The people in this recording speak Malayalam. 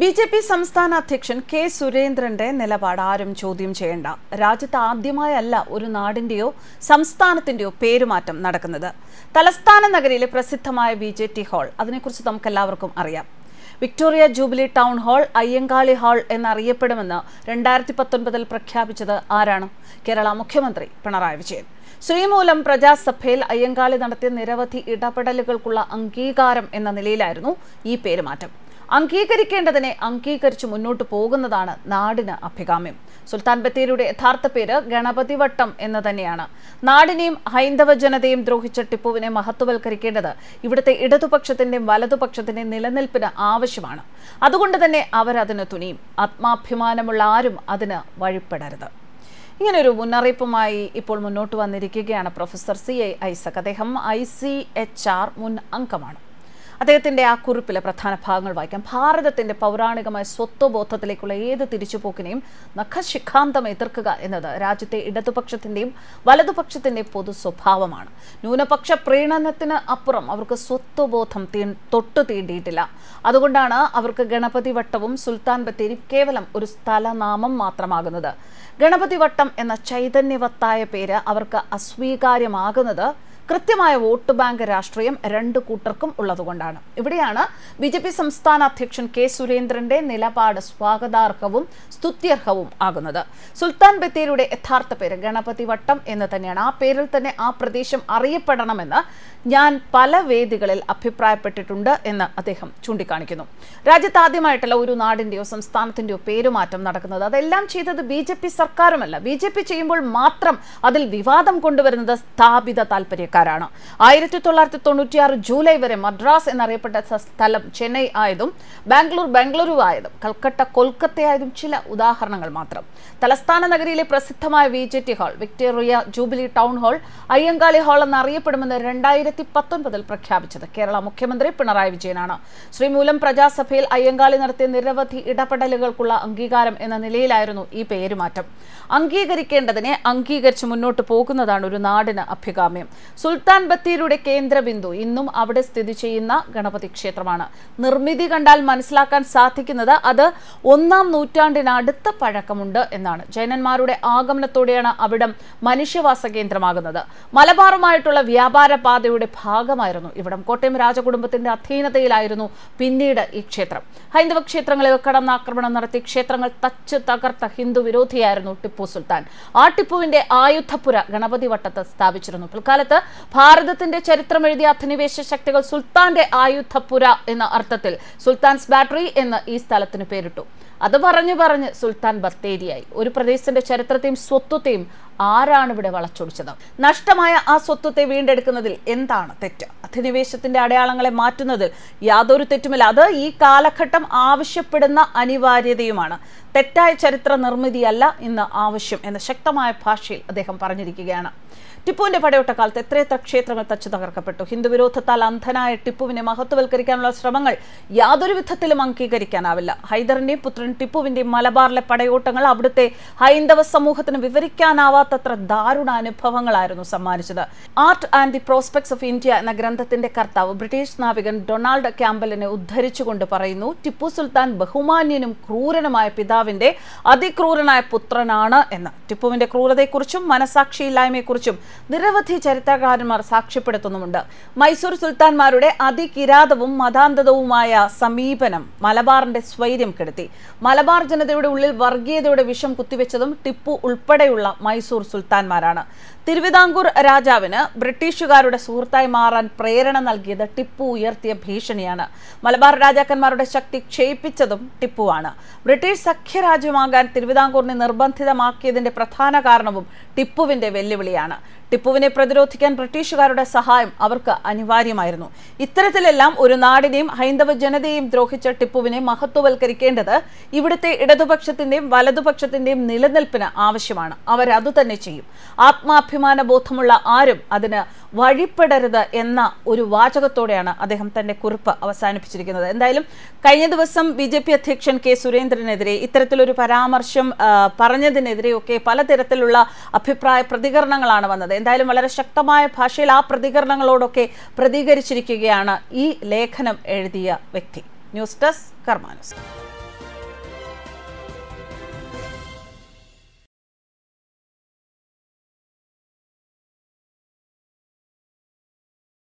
ബി ജെ പി സംസ്ഥാന അധ്യക്ഷൻ കെ സുരേന്ദ്രന്റെ നിലപാട് ആരും ചോദ്യം ചെയ്യേണ്ട രാജ്യത്ത് ആദ്യമായല്ല ഒരു നാടിന്റെയോ സംസ്ഥാനത്തിന്റെയോ പേരുമാറ്റം നടക്കുന്നത് തലസ്ഥാന നഗരിയിലെ പ്രസിദ്ധമായ ബി ജെ ടി ഹാൾ അതിനെക്കുറിച്ച് നമുക്കെല്ലാവർക്കും അറിയാം Victoria jubilee town hall Ayyankali hall എന്നറിയപ്പെടുമെന്ന് രണ്ടായിരത്തി പത്തൊൻപതിൽ പ്രഖ്യാപിച്ചത് ആരാണ് കേരള മുഖ്യമന്ത്രി പിണറായി വിജയൻ ശ്രീമൂലം പ്രജാസഭയിൽ അയ്യങ്കാളി നടത്തിയ നിരവധി ഇടപെടലുകൾക്കുള്ള അംഗീകാരം എന്ന നിലയിലായിരുന്നു ഈ പേരുമാറ്റം അംഗീകരിക്കേണ്ടതിനെ അംഗീകരിച്ച് മുന്നോട്ട് പോകുന്നതാണ് നാടിന് അഭികാമ്യം സുൽത്താൻ ബത്തേരിയുടെ യഥാർത്ഥ പേര് ഗണപതി വട്ടം എന്ന് തന്നെയാണ് നാടിനെയും ഹൈന്ദവ ജനതയും ദ്രോഹിച്ച ടിപ്പുവിനെ മഹത്വവൽക്കരിക്കേണ്ടത് ഇവിടുത്തെ ഇടതുപക്ഷത്തിന്റെയും വലതുപക്ഷത്തിന്റെയും നിലനിൽപ്പിന് ആവശ്യമാണ് അതുകൊണ്ട് തന്നെ അവരതിന് തുനിയും ആത്മാഭിമാനമുള്ള ആരും അതിന് വഴിപ്പെടരുത് ഇങ്ങനൊരു മുന്നറിയിപ്പുമായി ഇപ്പോൾ മുന്നോട്ട് വന്നിരിക്കുകയാണ് പ്രൊഫസർ സി ഐ ഐസക് അദ്ദേഹം ഐ സി എച്ച് ആർ മുൻ അംഗമാണ് അദ്ദേഹത്തിൻ്റെ ആ കുറിപ്പിലെ പ്രധാന ഭാഗങ്ങൾ വായിക്കാം ഭാരതത്തിൻ്റെ പൗരാണികമായ സ്വത്വബോധത്തിലേക്കുള്ള ഏത് തിരിച്ചുപോക്കിനെയും നഖശിഖാന്തം എതിർക്കുക എന്നത് രാജ്യത്തെ ഇടതുപക്ഷത്തിൻ്റെയും വലതുപക്ഷത്തിൻ്റെയും പൊതു സ്വഭാവമാണ് ന്യൂനപക്ഷ പ്രീണനത്തിന് അപ്പുറം അവർക്ക് സ്വത്വബോധം തീ തൊട്ടു തീണ്ടിയിട്ടില്ല അതുകൊണ്ടാണ് അവർക്ക് ഗണപതി വട്ടവും സുൽത്താൻ ബത്തേരി കേവലം ഒരു സ്ഥലനാമം മാത്രമാകുന്നത് ഗണപതി വട്ടം എന്ന ചൈതന്യവത്തായ പേര് അവർക്ക് അസ്വീകാര്യമാകുന്നത് കൃത്യമായ വോട്ട് ബാങ്ക് രാഷ്ട്രീയം രണ്ട് കൂട്ടർക്കും ഉള്ളതുകൊണ്ടാണ് ഇവിടെയാണ് ബി ജെ പി സംസ്ഥാന അധ്യക്ഷൻ കെ സുരേന്ദ്രന്റെ നിലപാട് സ്വാഗതാർഹവും സ്തുത്യർഹവും ആകുന്നത് സുൽത്താൻ ബത്തേരിയുടെ യഥാർത്ഥ പേര് ഗണപതി വട്ടം എന്ന് തന്നെയാണ് ആ പേരിൽ തന്നെ ആ പ്രദേശം അറിയപ്പെടണമെന്ന് ഞാൻ പല വേദികളിൽ അഭിപ്രായപ്പെട്ടിട്ടുണ്ട് എന്ന് അദ്ദേഹം ചൂണ്ടിക്കാണിക്കുന്നു രാജ്യത്ത് ആദ്യമായിട്ടല്ല ഒരു നാടിന്റെയോ സംസ്ഥാനത്തിന്റെയോ പേരുമാറ്റം നടക്കുന്നത് അതെല്ലാം ചെയ്തത് ബി സർക്കാരുമല്ല ബി ചെയ്യുമ്പോൾ മാത്രം അതിൽ വിവാദം കൊണ്ടുവരുന്നത് സ്ഥാപിത താല്പര്യ ചെന്നൈക്കാരാണ് ആയിരത്തി തൊള്ളായിരത്തി തൊണ്ണൂറ്റിയാറ് ജൂലൈ വരെ മദ്രാസ് എന്നറിയപ്പെട്ട സ്ഥലം ചെന്നൈ ആയതും ബാംഗ്ലൂർ ബംഗളൂരു ആയതും കൽക്കട്ട കൊൽക്കത്തയായതും ചില ഉദാഹരണങ്ങൾ മാത്രം തലസ്ഥാന നഗരിയിലെ പ്രസിദ്ധമായ V J T hall Victoria jubilee town hall Ayyankali hall എന്നറിയപ്പെടുമെന്ന് രണ്ടായിരത്തി പത്തൊൻപതിൽ പ്രഖ്യാപിച്ചത് കേരള മുഖ്യമന്ത്രി പിണറായി വിജയനാണ് ശ്രീമൂലം പ്രജാസഭയിൽ അയ്യങ്കാളി നടത്തിയ നിരവധി ഇടപെടലുകൾക്കുള്ള അംഗീകാരം എന്ന നിലയിലായിരുന്നു ഈ പേരുമാറ്റം അംഗീകരിക്കേണ്ടതിനെ അംഗീകരിച്ച് മുന്നോട്ട് പോകുന്നതാണ് ഒരു നാടിന് അഭികാമ്യം സുൽത്താൻ ബത്തേരിയുടെ കേന്ദ്രബിന്ദു ഇന്നും അവിടെ സ്ഥിതി ചെയ്യുന്ന ഗണപതി ക്ഷേത്രമാണ് നിർമ്മിതി കണ്ടാൽ മനസ്സിലാക്കാൻ സാധിക്കുന്നത് അത് ഒന്നാം നൂറ്റാണ്ടിനടുത്ത പഴക്കമുണ്ട് എന്നാണ് ജൈനന്മാരുടെ ആഗമനത്തോടെയാണ് അവിടം മനുഷ്യവാസ കേന്ദ്രമാകുന്നത് മലബാറുമായിട്ടുള്ള വ്യാപാര പാതയുടെ ഭാഗമായിരുന്നു ഇവിടം കോട്ടയം രാജകുടുംബത്തിന്റെ അധീനതയിലായിരുന്നു പിന്നീട് ഈ ക്ഷേത്രം ഹൈന്ദവ ക്ഷേത്രങ്ങളിൽ കടന്നാക്രമണം നടത്തി ക്ഷേത്രങ്ങൾ തച്ച് തകർത്ത ഹിന്ദു വിരോധിയായിരുന്നു ടിപ്പു സുൽത്താൻ ആ ടിപ്പുവിന്റെ ആയുധപുര ഗണപതി വട്ടത്ത് സ്ഥാപിച്ചിരുന്നു പിൽക്കാലത്ത് ഭാരതത്തിന്റെ ചരിത്രം എഴുതിയ അധിനിവേശ ശക്തികൾ സുൽത്താന്റെ ആയുധപുര എന്ന അർത്ഥത്തിൽ സുൽത്താൻസ് ബാറ്ററി എന്ന് ഈ സ്ഥലത്തിന് പേരിട്ടു അത് പറഞ്ഞു പറഞ്ഞ് സുൽത്താൻ ബത്തേരിയായി ഒരു പ്രദേശത്തിന്റെ ചരിത്രത്തെയും സ്വത്വത്തെയും ആരാണ് ഇവിടെ വളച്ചൊടിച്ചത് നഷ്ടമായ ആ സ്വത്വത്തെ വീണ്ടെടുക്കുന്നതിൽ എന്താണ് തെറ്റ് അധിനിവേശത്തിന്റെ അടയാളങ്ങളെ മാറ്റുന്നതിൽ യാതൊരു തെറ്റുമില്ല അത് ഈ കാലഘട്ടം ആവശ്യപ്പെടുന്ന അനിവാര്യതയുമാണ് തെറ്റായ ചരിത്ര നിർമ്മിതിയല്ല ഇന്ന് ആവശ്യം എന്ന ശക്തമായ ഭാഷയിൽ അദ്ദേഹം പറഞ്ഞിരിക്കുകയാണ് ടിപ്പുവിന്റെ പടയോട്ട കാലത്ത് എത്രയെത്ര ക്ഷേത്രങ്ങൾ തച്ചു തകർക്കപ്പെട്ടു ഹിന്ദുവിരോധത്താൽ അന്ധനായ ടിപ്പുവിനെ മഹത്വവൽക്കരിക്കാനുള്ള ശ്രമങ്ങൾ യാതൊരു വിധത്തിലും അംഗീകരിക്കാനാവില്ല ഹൈദറിന്റെയും പുത്രൻ ടിപ്പുവിന്റെയും മലബാറിലെ പടയോട്ടങ്ങൾ അവിടുത്തെ ഹൈന്ദവ സമൂഹത്തിന് വിവരിക്കാനാവാത്തത്ര ദാരുണ അനുഭവങ്ങളായിരുന്നു സമ്മാനിച്ചത് art and the prospects of India എന്ന ഗ്രന്ഥത്തിന്റെ കർത്താവ് ബ്രിട്ടീഷ് നാവികൻ ഡൊണാൾഡ് ക്യാമ്പലിനെ ഉദ്ധരിച്ചുകൊണ്ട് പറയുന്നു ടിപ്പു സുൽത്താൻ ബഹുമാന്യനും ക്രൂരനുമായ പിതാവിന്റെ അതിക്രൂരനായ പുത്രനാണ് എന്ന് ടിപ്പുവിന്റെ ക്രൂരതയെക്കുറിച്ചും മനസാക്ഷിയില്ലായ്മയെക്കുറിച്ചും നിരവധി ചരിത്രകാരന്മാർ സാക്ഷ്യപ്പെടുത്തുന്നുമുണ്ട് മൈസൂർ സുൽത്താൻമാരുടെ അതികിരാതവും മതാന്തതവുമായ സമീപനം മലബാറിന്റെ സ്വൈര്യം കെടുത്തി മലബാർ ജനതയുടെ ഉള്ളിൽ വർഗീയതയുടെ വിഷം കുത്തിവെച്ചതും ടിപ്പു ഉൾപ്പെടെയുള്ള മൈസൂർ സുൽത്താൻമാരാണ് തിരുവിതാംകൂർ രാജാവിന് ബ്രിട്ടീഷുകാരുടെ സുഹൃത്തായി മാറാൻ പ്രേരണ നൽകിയത് ടിപ്പു ഉയർത്തിയ ഭീഷണിയാണ് മലബാർ രാജാക്കന്മാരുടെ ശക്തി ക്ഷയിപ്പിച്ചതും ടിപ്പുവാണ് ബ്രിട്ടീഷ് സഖ്യരാജ്യമാകാൻ തിരുവിതാംകൂറിനെ നിർബന്ധിതമാക്കിയതിന്റെ പ്രധാന കാരണവും ടിപ്പുവിന്റെ വെല്ലുവിളിയാണ് ടിപ്പുവിനെ പ്രതിരോധിക്കാൻ ബ്രിട്ടീഷുകാരുടെ സഹായം അവർക്ക് അനിവാര്യമായിരുന്നു ഇത്തരത്തിലെല്ലാം ഒരു നാടിനെയും ഹൈന്ദവ ജനതയെയും ദ്രോഹിച്ച ടിപ്പുവിനെ മഹത്വവൽക്കരിക്കേണ്ടത് ഇവിടുത്തെ ഇടതുപക്ഷത്തിന്റെയും വലതുപക്ഷത്തിന്റെയും നിലനിൽപ്പിന് ആവശ്യമാണ് അവരതു തന്നെ ചെയ്യും ആത്മാഭിമാന ബോധമുള്ള ആരും അതിന് വഴിപ്പെടരുത് എന്ന ഒരു വാചകത്തോടെയാണ് അദ്ദേഹം തന്റെ കുറിപ്പ് അവസാനിപ്പിച്ചിരിക്കുന്നത് എന്തായാലും കഴിഞ്ഞ ദിവസം ബി ജെ പി അധ്യക്ഷൻ കെ സുരേന്ദ്രനെതിരെ ഇത്തരത്തിലൊരു പരാമർശം പറഞ്ഞതിനെതിരെയൊക്കെ പലതരത്തിലുള്ള അഭിപ്രായ പ്രതികരണങ്ങളാണ് വന്നത് എന്തായാലും വളരെ ശക്തമായ ഭാഷയിൽ ആ പ്രതികരണങ്ങളോടൊക്കെ പ്രതികരിച്ചിരിക്കുകയാണ് ഈ ലേഖനം എഴുതിയ വ്യക്തി ന്യൂസ് ഡെസ്ക് കർമാനുസ്